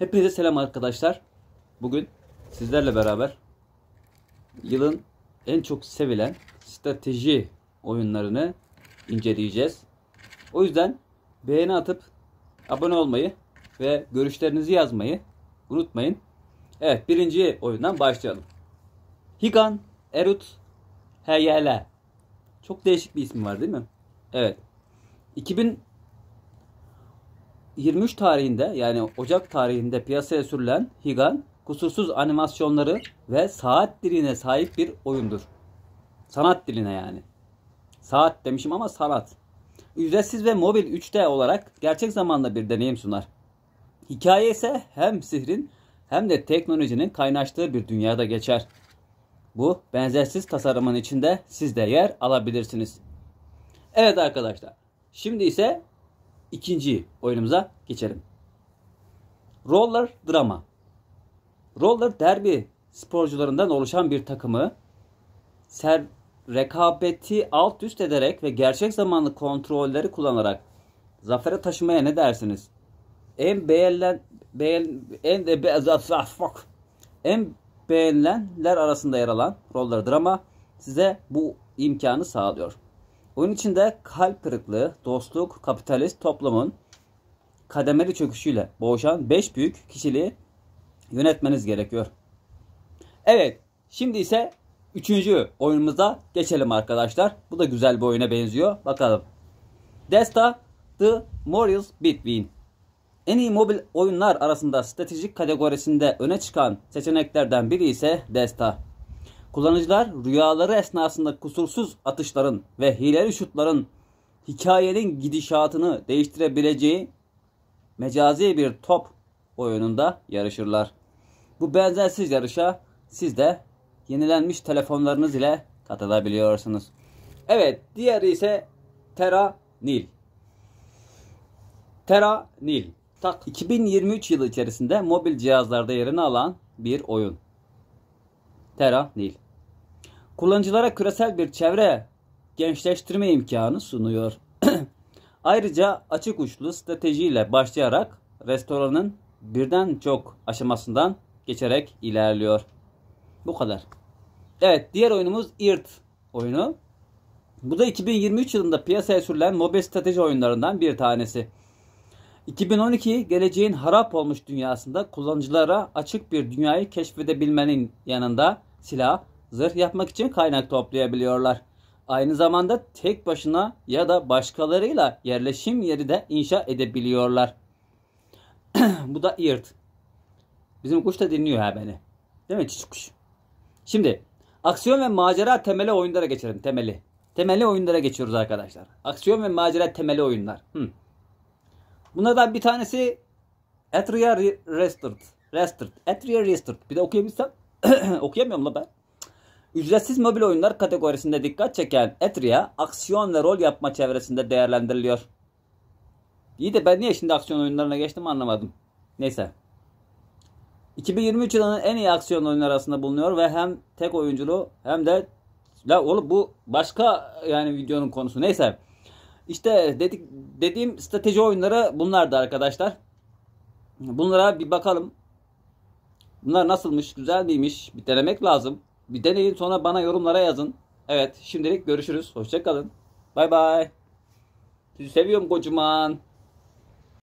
Hepinize selam arkadaşlar. Bugün sizlerle beraber yılın en çok sevilen strateji oyunlarını inceleyeceğiz. O yüzden beğeni atıp abone olmayı ve görüşlerinizi yazmayı unutmayın. Evet birinci oyundan başlayalım. Higan Erut Heyele. Çok değişik bir ismi var değil mi? Evet. 2000 23 tarihinde yani Ocak tarihinde piyasaya sürülen Higan kusursuz animasyonları ve saat diline sahip bir oyundur. Sanat diline yani. Saat demişim ama sanat. Ücretsiz ve mobil 3D olarak gerçek zamanlı bir deneyim sunar. Hikaye ise hem sihrin hem de teknolojinin kaynaştığı bir dünyada geçer. Bu benzersiz tasarımın içinde siz de yer alabilirsiniz. Evet arkadaşlar. Şimdi ise ikinci oyunumuza geçelim. Roller drama. Roller derbi sporcularından oluşan bir takımı ser rekabeti alt üst ederek ve gerçek zamanlı kontrolleri kullanarak zafere taşımaya ne dersiniz? En beğenilen beğen, en de be, fuck. en beğenilenler arasında yer alan roller drama size bu imkanı sağlıyor. Bunun için de kalp kırıklığı, dostluk, kapitalist toplumun kademeli çöküşüyle boğuşan 5 büyük kişiliği yönetmeniz gerekiyor. Evet, şimdi ise 3. oyunumuza geçelim arkadaşlar. Bu da güzel bir oyuna benziyor. Bakalım. Desta The Morals Between. En iyi mobil oyunlar arasında stratejik kategorisinde öne çıkan seçeneklerden biri ise Desta. Kullanıcılar rüyaları esnasında kusursuz atışların ve hileli şutların hikayenin gidişatını değiştirebileceği mecazi bir top oyununda yarışırlar. Bu benzersiz yarışa siz de yenilenmiş telefonlarınız ile katılabiliyorsunuz. Evet, diğeri ise Terra Nil. Terra Nil. Tak 2023 yılı içerisinde mobil cihazlarda yerini alan bir oyun. Terra Nil. Kullanıcılara küresel bir çevre gençleştirme imkanı sunuyor. Ayrıca açık uçlu stratejiyle başlayarak restoranın birden çok aşamasından geçerek ilerliyor. Bu kadar. Evet diğer oyunumuz IRT oyunu. Bu da 2023 yılında piyasaya sürülen mobil strateji oyunlarından bir tanesi. 2012 geleceğin harap olmuş dünyasında kullanıcılara açık bir dünyayı keşfedebilmenin yanında silah, zırh yapmak için kaynak toplayabiliyorlar. Aynı zamanda tek başına ya da başkalarıyla yerleşim yeri de inşa edebiliyorlar. Bu da irt. Bizim kuş da dinliyor ha beni. Değil mi çiçek kuş? Şimdi aksiyon ve macera temeli oyunlara geçelim. Temeli. Temeli oyunlara geçiyoruz arkadaşlar. Aksiyon ve macera temeli oyunlar. Hmm. Bunlardan bir tanesi Atria Restored. Restored. Atria Restored. Bir de okuyabilsem. Okuyamıyorum la ben. Ücretsiz mobil oyunlar kategorisinde dikkat çeken Etria aksiyon ve rol yapma çevresinde değerlendiriliyor. İyi de ben niye şimdi aksiyon oyunlarına geçtim anlamadım. Neyse. 2023 yılının en iyi aksiyon oyunları arasında bulunuyor ve hem tek oyunculu hem de la oğlum bu başka yani videonun konusu. Neyse. İşte dedik, dediğim strateji oyunları bunlardı arkadaşlar. Bunlara bir bakalım. Bunlar nasılmış? Güzel miymiş? Bir denemek lazım. Bir deneyin sonra bana yorumlara yazın. Evet şimdilik görüşürüz. Hoşçakalın. Bay bay. Sizi seviyorum kocaman.